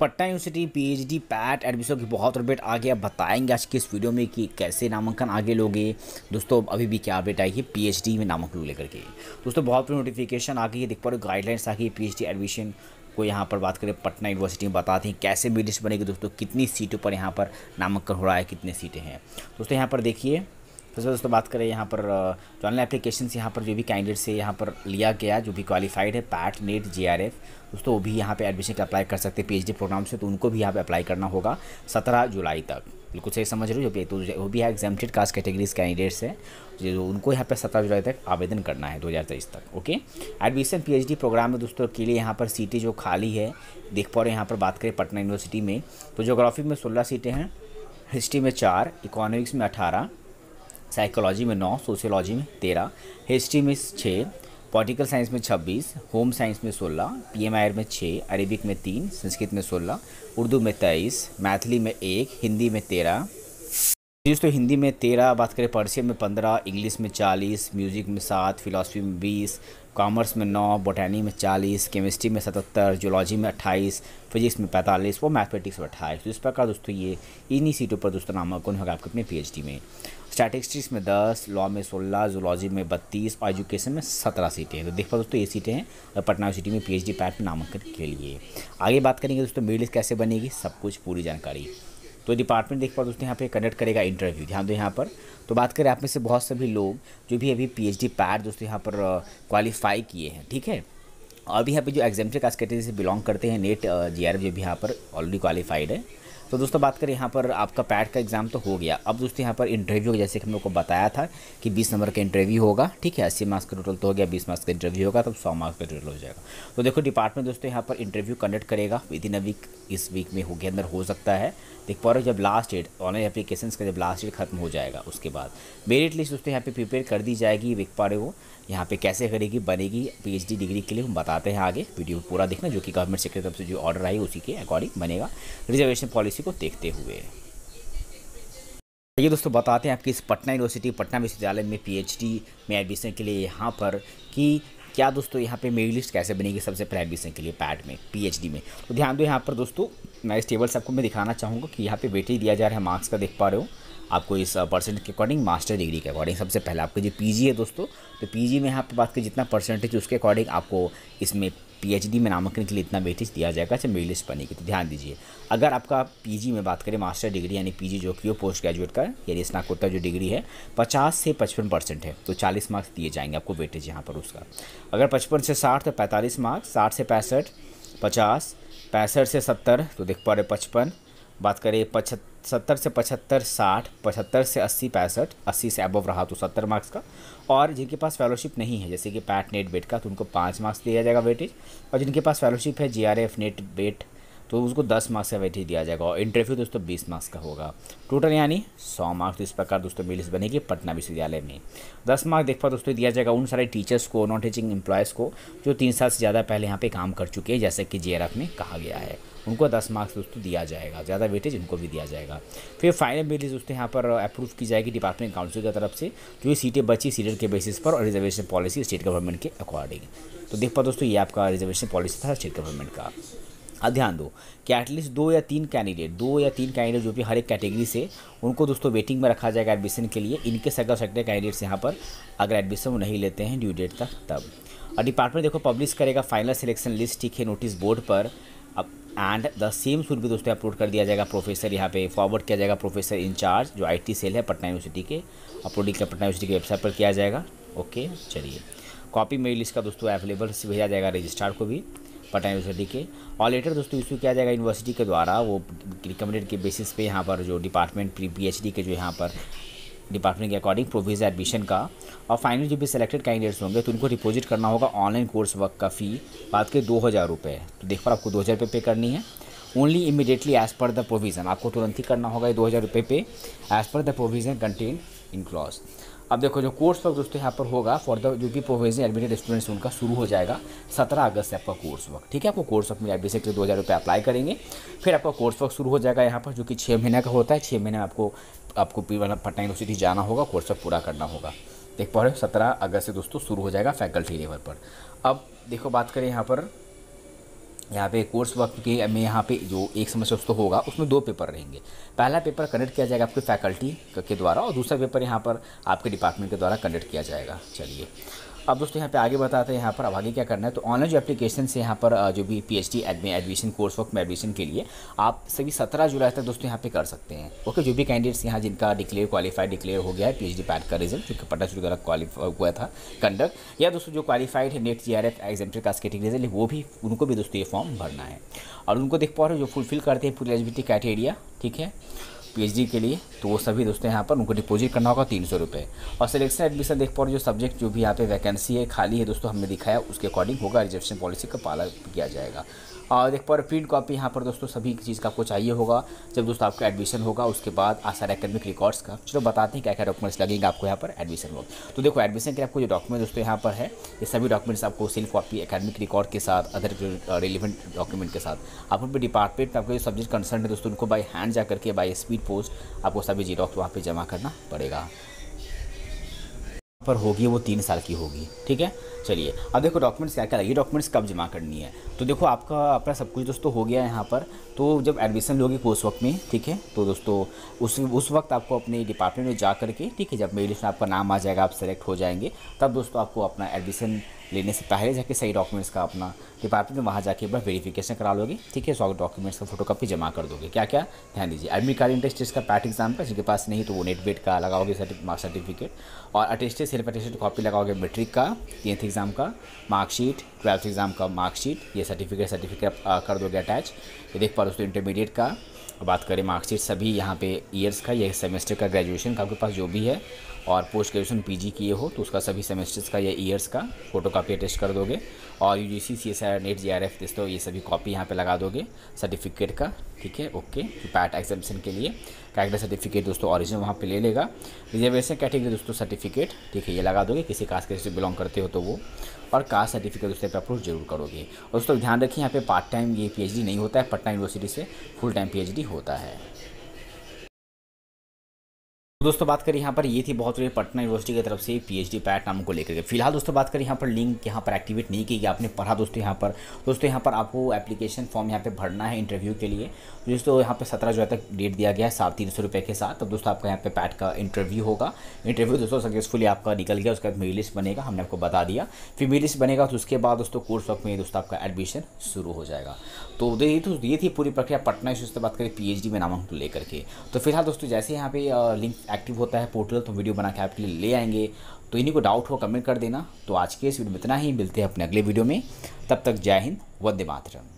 Patna university PhD PAT admission की बहुत update आ गया बताएंगे आज की इस वीडियो में कि कैसे नामांकन आगे लोगे दोस्तों अभी भी क्या अपडेट आई है पीएचडी में नामांकन लेकर के दोस्तों बहुत बड़ी नोटिफिकेशन आ गई है देख पा रहे हो गाइडलाइंस आ गई पीएचडी एडमिशन को यहाँ पर बात करें पटना यूनिवर्सिटी में बताते हैं कैसे मेरिट्स बनेगी दोस्तों कितनी सीटों पर यहाँ पर नामांकन हो रहा है कितनी सीटें हैं दोस्तों यहाँ पर देखिए तो सबसे दोस्तों बात करें यहाँ पर जो ऑनलाइन एप्लीकेशन यहाँ पर जो भी कैंडिडेट से यहाँ पर लिया गया जो भी क्वालिफाइड है पैट नेट जे दोस्तों वो भी यहाँ पर एडमिशन का अप्लाई कर सकते हैं पी प्रोग्राम से तो उनको भी यहाँ पर अप्लाई करना होगा सत्रह जुलाई तक बिल्कुल सही समझ रहे हो जो भी तो वो भी है एग्जामेटेड कास्ट कैटेगरीज कैंडिडेट्स हैं जो उनको यहाँ पर सत्रह जुलाई तक आवेदन करना है दो हज़ार तेईस तक ओके एडमिशन पीएचडी प्रोग्राम में दोस्तों के लिए यहाँ पर सीटें जो खाली है देख पा रहे यहाँ पर बात करें पटना यूनिवर्सिटी में तो जोग्राफी में सोलह सीटें हैं हिस्ट्री में चार इकोनॉमिक्स में अठारह साइकोलॉजी में नौ सोशियोलॉजी में तेरह हिस्ट्री में छः पॉलिटिकल साइंस में छब्बीस होम साइंस में सोलह पी एम आई आर में छः अरेबिक में तीन संस्कृत में सोलह उर्दू में तेईस मैथिली में एक हिंदी में तेरह न्यूज़ तो हिंदी में तेरह बात करें पर्सियन में पंद्रह इंग्लिश में चालीस म्यूज़िक में सात फिलासफी में बीस कॉमर्स में नौ बोटैनी में चालीस केमिस्ट्री में सतहत्तर जोलॉजी में अट्ठाईस फिजिक्स में पैंतालीस और मैथमेटिक्स में अट्ठाईस तो इस प्रकार दोस्तों ये इन्हीं सीटों पर दोस्तों नामांकन होगा आपके अपने पी में स्टैटिस्टिक्स में दस लॉ में सोलह जोलॉजी में बत्तीस और एजुकेशन में सत्रह सीटें तो देख पा दोस्तों ये सीटें हैं पटना सिटी में पी पैट डी नामांकन के लिए आगे बात करेंगे दोस्तों मेरिट कैसे बनेगी सब कुछ पूरी जानकारी तो डिपार्टमेंट देख पाओ दोस्तों यहाँ पे कंडक्ट करेगा इंटरव्यू ध्यान दो यहाँ पर तो बात करें आप में से बहुत सभी लोग जो भी अभी पी एच डी पैर दोस्तों यहाँ पर क्वालिफाई किए हैं ठीक है और भी यहाँ पे जो एग्जाम्पल कास्ट कैटेगरी से बिलोंग करते हैं नेट जी आर जो भी यहाँ पर ऑलरेडी क्वालिफाइड है तो दोस्तों बात करें यहाँ पर आपका पैट का एग्ज़ाम तो हो गया अब दोस्तों यहाँ पर इंटरव्यू जैसे कि हम लोग को बताया था कि बीस नंबर का इंटरव्यू होगा ठीक है अस्सी मार्क्स का टोटल तो हो गया बीस मार्क्स का इंटरव्यू होगा तब सौ मार्क्स का टोटल हो जाएगा तो देखो डिपार्टमेंट दोस्तों यहाँ पर इंटरव्यू कंडक्ट करेगा विद इन अ वीक इस वीक में हो गया अंदर हो सकता है देख पा रहे जब लास्ट डेट ऑनलाइन एप्लीकेशन का जब लास्ट डेट खत्म हो जाएगा उसके बाद मेरिट लिस्ट दोस्तों यहाँ पर प्रिपेयर कर दी जाएगी देख पा रहे हो यहाँ पे कैसे करेगी बनेगी पीएचडी डिग्री के लिए हम बताते हैं आगे वीडियो पूरा देखना जो कि गवर्नमेंट सेक्रेटरी तरफ से जो ऑर्डर आई उसी के अकॉर्डिंग बनेगा रिजर्वेशन पॉलिसी इसी को देखते हुए ये दोस्तों बताते हैं आपकी इस पटना यूनिवर्सिटी पटना विश्वविद्यालय में पीएचडी में एडमिशन के लिए यहाँ पर कि क्या दोस्तों यहाँ पे मेरी लिस्ट कैसे बनेगी सबसे पहले एडमिशन के लिए पैड में पीएचडी में तो ध्यान दो यहाँ पर दोस्तों मैं इस टेबल से आपको मैं दिखाना चाहूँगा कि यहाँ पे वेटेज दिया जा रहा है मार्क्स का देख पा रहे हो आपको इस परसेंट के अकॉर्डिंग मास्टर डिग्री के अकॉर्डिंग सबसे पहले आपको जो पी है दोस्तों तो पी में यहाँ पर बात करें जितना परसेंटेज उसके अकॉर्डिंग आपको इसमें पीएचडी में नामांकन के लिए इतना वेटेज दिया जाएगा चाहे मेरिट लिस्ट बनेगी तो ध्यान दीजिए अगर आपका पीजी में बात करें मास्टर डिग्री यानी पीजी जो कि हो पोस्ट ग्रेजुएट का यानी स्नाकोत्तर जो डिग्री है पचास से पचपन परसेंट है तो चालीस मार्क्स दिए जाएंगे आपको वेटेज यहाँ पर उसका अगर पचपन से साठ तो पैंतालीस मार्क्स साठ से पैंसठ पचास पैंसठ से सत्तर तो देख पा रहे पचपन बात करें पचहत्तर सत्तर से पचहत्तर साठ पचहत्तर से अस्सी पैंसठ अस्सी से अबव रहा तो सत्तर मार्क्स का और जिनके पास फेलोशिप नहीं है जैसे कि पैट नेट बेट का तो उनको पाँच मार्क्स दिया जाएगा वेटेज और जिनके पास फेलोशिप है J R F NET BET तो उसको दस मार्क्स का वेटेज दिया जाएगा और इंटरव्यू दोस्तों बीस मार्क्स का होगा टोटल यानी सौ मार्क्स तो इस प्रकार दोस्तों मिलिस बनेगी पटना विश्वविद्यालय में दस मार्क्स देख पा दोस्तों दिया जाएगा उन सारे टीचर्स को नॉन टीचिंग एम्प्लॉयज़ को जो तीन साल से ज़्यादा पहले यहाँ पर काम कर चुके हैं जैसे कि जे में कहा गया है उनको दस मार्क्स दोस्तों दिया जाएगा ज़्यादा वेटेज उनको भी दिया जाएगा फिर फाइनल वेटेज दोस्तों यहाँ पर अप्रूव की जाएगी डिपार्टमेंट काउंसिल की तरफ से जो सीटें बची सीटेट के बेसिस पर और रिजर्वेशन पॉलिसी स्टेट गवर्नमेंट के अकॉर्डिंग तो देख पा दोस्तों ये आपका रिजर्वेशन पॉलिसी था स्टेट गवर्नमेंट का अब हाँ, ध्यान दो कि एटलीस्ट दो या तीन कैंडिडेट दो या तीन कैंडिडेट जो भी हर एक कैटेगरी से उनको दोस्तों वेटिंग में रखा जाएगा एडमिशन के लिए इनके अगर सकते कैंडिडेट्स यहाँ पर अगर एडमिशन वो नहीं लेते हैं ड्यू डेट तक तब और डिपार्टमेंट देखो पब्लिश करेगा फाइनल सिलेक्शन लिस्ट ठीक है नोटिस बोर्ड पर अब एंड द सेम सूट भी दोस्तों अपलोड कर दिया जाएगा प्रोफेसर यहाँ पे फॉरवर्ड किया जाएगा प्रोफेसर इंचार्ज जो आईटी सेल है पटना यूनिवर्सिटी के अपलोडिंग पटना यूनिवर्सिटी की वेबसाइट पर किया जाएगा ओके चलिए कॉपी मेरी लिस्ट का दोस्तों अवेलेबल भेजा जाएगा रजिस्ट्रार को भी पटना यूनिवर्सिटी के और लेटर दोस्तों इशू किया जाएगा यूनिवर्सिटी के द्वारा वो रिकमेंडेड के बेसिस पे यहाँ पर जो डिपार्टमेंट प्री पी के जो यहाँ पर डिपार्टमेंट के अकॉर्डिंग प्रोविज एडमिशन का और फाइनली जो भी सिलेक्टेड कैंडिडेट्स होंगे तो उनको डिपोजिट करना होगा ऑनलाइन कोर्स वर्क का फ़ी बात के दो हज़ार रुपये तो देख पर आपको दो हज़ार रुपये पे करनी है only immediately as per the provision आपको तुरंत ही करना होगा ये दो हज़ार रुपये pay as per the provision contain in clause अब देखो जो कोर्स वर्क दोस्तों यहाँ पर होगा फॉर द जो भी प्रोविजन एडमिटेड स्टूडेंट्स उनका शुरू हो जाएगा सत्रह अगस्त से आपका कोर्स वर्क ठीक है आपको कोर्स वर्क में आप बेसिकली दो हज़ार रुपये अप्लाई करेंगे फिर आपका कोर्स वर्क शुरू हो जाएगा यहाँ पर जो कि छः महीने का होता है छः महीने आपको आपको पटना यूनिवर्सिटी जाना होगा कोर्स वर्क पूरा करना होगा देख पा रहे हो सत्रह अगस्त से दोस्तों शुरू हो जाएगा फैकल्टी लेवल पर अब देखो बात करें यहाँ पर यहाँ पे कोर्स वर्क के में यहाँ पे जो एक सेमेस्टर तो होगा उसमें दो पेपर रहेंगे पहला पेपर कंडक्ट किया जाएगा आपके फैकल्टी के द्वारा और दूसरा पेपर यहाँ पर आपके डिपार्टमेंट के द्वारा कंडक्ट किया जाएगा चलिए अब दोस्तों यहाँ पे आगे बताते हैं यहाँ पर अब आगे क्या करना है तो ऑनलाइन जो एप्लीकेशन से यहाँ पर जो भी P H D admission course work में एडमिशन के लिए आप सभी सत्रह जुलाई तक दोस्तों यहाँ पे कर सकते हैं ओके जो भी कैंडिडेट्स यहाँ जिनका डिक्लेयर क्वालिफाइड डिक्लेयर हो गया है पी एच डी पैट का रिजल्ट जो पटना पटना चुटकला क्वालिफाई हुआ था कंडक्ट या दोस्तों जो क्वालिफाइड है नेट जी आर एफ एग्जामेटर का स्केटिंग रिजल्ट वो भी उनको भी दोस्तों ये फॉर्म भरना है और उनको देख पा रहे हो जो फुलफिल करते हैं पूरी एलिजिबिलिटी क्राइटेरिया ठीक है पीएचडी के लिए तो वो सभी दोस्तों यहाँ पर उनको डिपोजिट करना होगा तीन सौ रुपये और सिलेक्शन एडमिशन देख पा रहे जो सब्जेक्ट जो भी यहाँ पे वैकेंसी है खाली है दोस्तों हमने दिखाया उसके अकॉर्डिंग होगा रिजर्वेशन पॉलिसी का पालन किया जाएगा और एक पर प्रिंट कॉपी यहाँ पर दोस्तों सभी चीज़ का आपको चाहिए होगा जब दोस्तों आपका एडमिशन होगा उसके बाद आशा एकेडमिक रिकॉर्ड्स का चलो बताते हैं क्या क्या डॉक्यूमेंट्स लगेंगे आपको यहाँ पर एडमिशन वक्त तो देखो एडमिशन के आपको जो डॉक्यूमेंट दोस्तों यहाँ पर है ये सभी डॉक्यूमेंट्स आपको सेल्फ कॉपी एकेडमिक रिकॉर्ड के साथ अदर रिलेवेंट डॉक्यूमेंट के साथ आप डिपार्टमेंट में आपके जो सब्जेक्ट कंसर्न है दोस्तों उनको बाई हैंड जा करके बाई स्पीड पोस्ट आपको सभी जीरोक्स वहाँ पर जमा करना पड़ेगा पर होगी वो तीन साल की होगी ठीक है चलिए अब देखो डॉक्यूमेंट्स क्या क्या लगे डॉक्यूमेंट्स कब जमा करनी है तो देखो आपका अपना सब कुछ दोस्तों हो गया है यहाँ पर तो जब एडमिशन लोगे उस वक्त में ठीक है तो दोस्तों उस उस वक्त आपको अपने डिपार्टमेंट में जा करके ठीक है जब मेरी लिस्ट में आपका नाम आ जाएगा आप सेलेक्ट हो जाएंगे तब दोस्तों आपको अपना एडमिशन लेने से पहले जाके सही डॉक्यूमेंट्स का अपना डिपार्टमेंट में वहाँ जाके एक बार वेरिफिकेशन करा लोगे ठीक है सौ डॉक्यूमेंट्स का फोटो कॉपी जमा कर दोगे क्या क्या ध्यान दीजिए एडमिट कार्ड इंटरेस्ट का पैट एग्जाम का जिनके पास नहीं तो वो नेट वेट का लगाओगे मार्क्स सर्टिफिकेट और अटेस्टेड सेल्फ अटेस्टेड कॉपी लगाओगे मेट्रिक का टेंथ एग्जाम का मार्कशीट ट्वेल्थ एग्जाम का मार्कशीट ये सर्टिफिकेट सर्टिफिकेट कर दोगे अटैच ये देख पा रहे उसको इंटरमीडिएट का बात करें मार्कशीट सभी यहाँ पे ईयर्स का या सेमेस्टर का ग्रेजुएशन का आपके पास जो भी है और पोस्ट ग्रेजुएशन पीजी किए हो तो उसका सभी सेमेस्टर्स का या ईयर्स का फोटो कापी अटेस्ट कर दोगे और U G C C S R NET J R F ये सभी कॉपी यहाँ पे लगा दोगे सर्टिफिकेट का ठीक है ओके पैट एग्जामेशन के लिए कैरेक्टर सर्टिफिकेट दोस्तों ऑरिजिनल वहाँ पे ले लेगा रिजर्वेशन कैटेगरी दोस्तों सर्टिफिकेट ठीक है ये लगा दोगे किसी कास्ट के से बिलोंग करते हो तो वो और कास्ट सर्टिफिकेट दोस्तों पे अप्रूव जरूर करोगे और दोस्तों ध्यान रखिए यहाँ पे पार्ट टाइम ये पीएचडी नहीं होता है पटना यूनिवर्सिटी से फुल टाइम पी होता है दोस्तों बात करें यहाँ पर ये थी बहुत बड़ी पटना यूनिवर्सिटी की तरफ से पीएचडी पैट नाम को लेकर के फिलहाल दोस्तों बात करें यहाँ पर लिंक यहाँ पर एक्टिवेट नहीं की गई आपने पढ़ा दोस्तों यहाँ पर दोस्तों यहाँ पर आपको एप्लीकेशन फॉर्म यहाँ पर भरना है इंटरव्यू के लिए दोस्तों यहाँ पर सत्रह जुलाई तक डेट दिया गया है सात तीन सौ के साथ तब तो दोस्तों आपका यहाँ पे पैट का इंटरव्यू होगा इंटरव्यू दोस्तों सक्सेसफुली आपका निकल गया उसके बाद मेरी लिस्ट बनेगा हमने आपको बता दिया फिर मेरी लिस्ट बनेगा तो उसके बाद दोस्तों कोर्स वर्क में दोस्तों आपका एडमिशन शुरू हो जाएगा तो ये तो ये थी पूरी प्रक्रिया पटना यूनिवर्सिटी से बात करें डी में नामांकन लेकर के तो फिलहाल दोस्तों जैसे यहाँ पे लिंक एक्टिव होता है पोर्टल तो वीडियो बना के आपके लिए ले आएंगे तो इन्हीं को डाउट हो कमेंट कर देना तो आज के इस वीडियो में इतना ही मिलते हैं अपने अगले वीडियो में तब तक जय हिंद वंदे मातरम